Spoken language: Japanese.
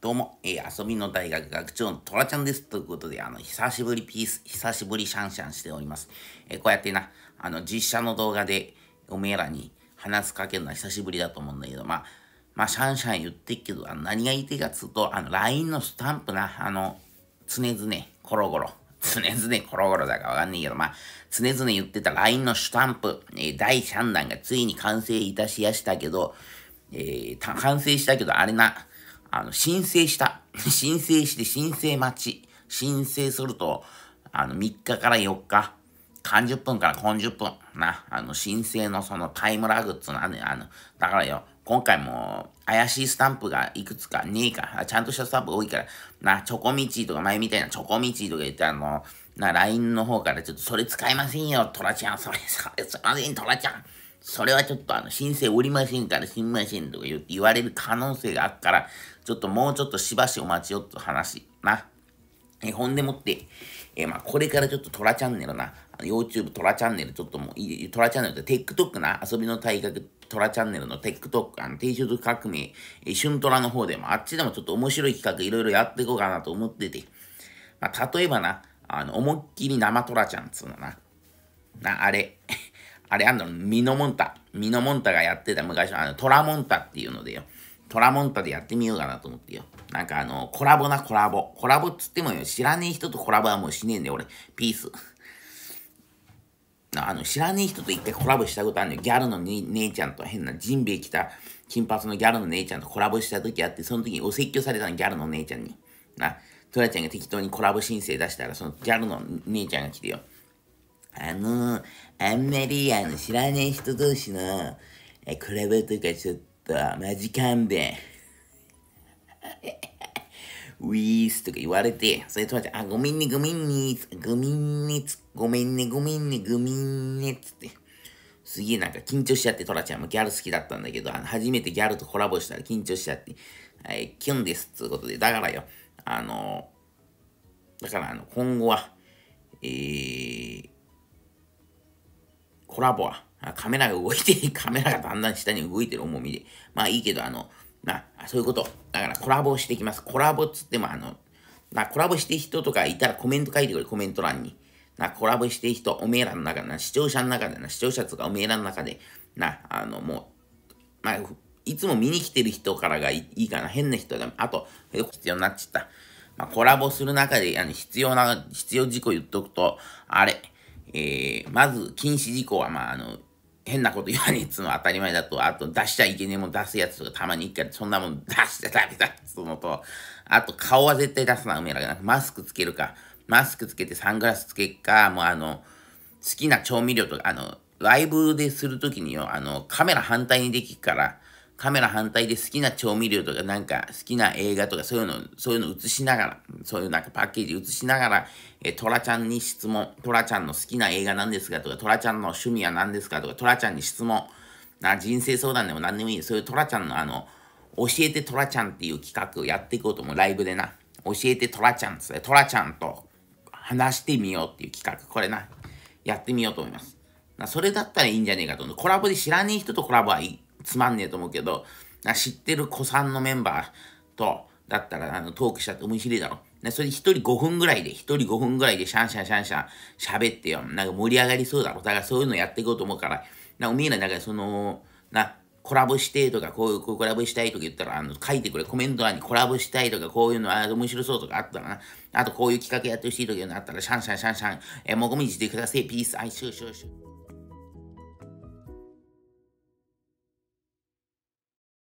どうも、えー、遊びの大学学長のトラちゃんです。ということで、あの、久しぶりピース、久しぶりシャンシャンしております。えー、こうやってな、あの、実写の動画で、おめえらに話すかけるのは久しぶりだと思うんだけど、まあ、まあ、シャンシャン言ってっけど、あ何が言いてかっつうと、あの、LINE のスタンプな、あの、常々、コロコロ、常々コロコロだかわかんねえけど、まあ、常々言ってた LINE のスタンプ、えー、第3弾がついに完成いたしやしたけど、えー、完成したけど、あれな、あの、申請した。申請して申請待ち。申請すると、あの、3日から4日、30分から40分、な、あの、申請のそのタイムラグっつうのはね、あの、だからよ、今回も怪しいスタンプがいくつかねえか、ちゃんとしたスタンプ多いから、な、チョコミチーとか前みたいなチョコミチーとか言って、あの、な、LINE の方からちょっとそれ使いませんよ、トラちゃん、それ、それ、すいません、トラちゃん。それはちょっとあの、申請おりませんから、しんませんとか言われる可能性があるから、ちょっともうちょっとしばしお待ちよと話、な。え、ほんでもって、えまあ、これからちょっとトラチャンネルな、YouTube トラチャンネルちょっともういい、トラチャンネルって TikTok な、遊びの体格トラチャンネルの TikTok、あの、定食革命、え春トラの方でも、あっちでもちょっと面白い企画いろいろやっていこうかなと思ってて、まあ、例えばな、あの、思いっきり生トラちゃんっつうのな、な、あれ。あれあんの、ミノモンタ。ミノモンタがやってた昔のあの、トラモンタっていうのでよ。トラモンタでやってみようかなと思ってよ。なんかあの、コラボなコラボ。コラボっつってもよ、知らねえ人とコラボはもうしねえんだよ、俺。ピース。あの、知らねえ人と一回コラボしたことあるのよ。ギャルの、姉ちゃんと変なジンベエ来た金髪のギャルの姉ちゃんとコラボした時あって、その時にお説教されたの、ギャルの姉ちゃんに。な、トラちゃんが適当にコラボ申請出したら、そのギャルの姉ちゃんが来てよ。あの、あんまりあの知らない人同士のえコラボとかちょっとマジ勘弁。ウィースとか言われて、それとはあ、ごめんね、ごめんね、ごめんね、ごめんね、ごめんね、ごめんね、つって。すげえなんか緊張しちゃって、トラちゃんもギャル好きだったんだけど、あの、初めてギャルとコラボしたら緊張しちゃって、はい、キュンです、つうことで。だからよ、あの、だからあの、今後は、えー、コラボは、カメラが動いて、カメラがだんだん下に動いてる重みで。まあいいけど、あの、まあ、そういうこと。だからコラボしていきます。コラボっつっても、あの、まあ、コラボしてる人とかいたらコメント書いてくれ、コメント欄に。な、コラボしてる人、おめえらの中でな、視聴者の中でな、視聴者とかおめえらの中で、な、あの、もう、まあ、いつも見に来てる人からがいいかな。変な人でも、あと、よく必要になっちゃった。まあ、コラボする中で、あの、必要な、必要事項言っとくと、あれ、えー、まず禁止事項は、まあ、あの、変なこと言わねえっつうのは当たり前だと、あと出しちゃいけねえもん出すやつとかたまに一回そんなもん出しちゃダメだっつうのと、あと顔は絶対出すのはうめえな。マスクつけるか、マスクつけてサングラスつけるか、もうあの、好きな調味料とか、あの、ライブでするときによ、あの、カメラ反対にできるから、カメラ反対で好きな調味料とか、なんか好きな映画とか、そういうの、そういうの映しながら、そういうなんかパッケージ映しながら、えトラちゃんに質問、トラちゃんの好きな映画なんですかとか、トラちゃんの趣味は何ですかとか、トラちゃんに質問、な人生相談でも何でもいい、そういうトラちゃんのあの、教えてトラちゃんっていう企画をやっていこうと思う、ライブでな。教えてトラちゃんっつって、トラちゃんと話してみようっていう企画、これな、やってみようと思います。それだったらいいんじゃねえかと思う。コラボで知らねえ人とコラボはいい。つまんねえと思うけど、知ってる子さんのメンバーと、だったらあのトークしたって面白いだろ。それで1人5分ぐらいで、1人5分ぐらいでシャンシャンシャンシャン喋ってよ。なんか盛り上がりそうだろ。だからそういうのやっていこうと思うから、なみんな、なだからその、な、コラボしてとか、こういう、うコラボしたいとか言ったら、あの、書いてくれ、コメント欄にコラボしたいとか、こういうの、あ面白そうとかあったらな。あと、こういう企画やってほしいとかいうのあったら、シャンシャンシャンシャン、えー、もごみじてください、ピース、愛、シューシューシュー。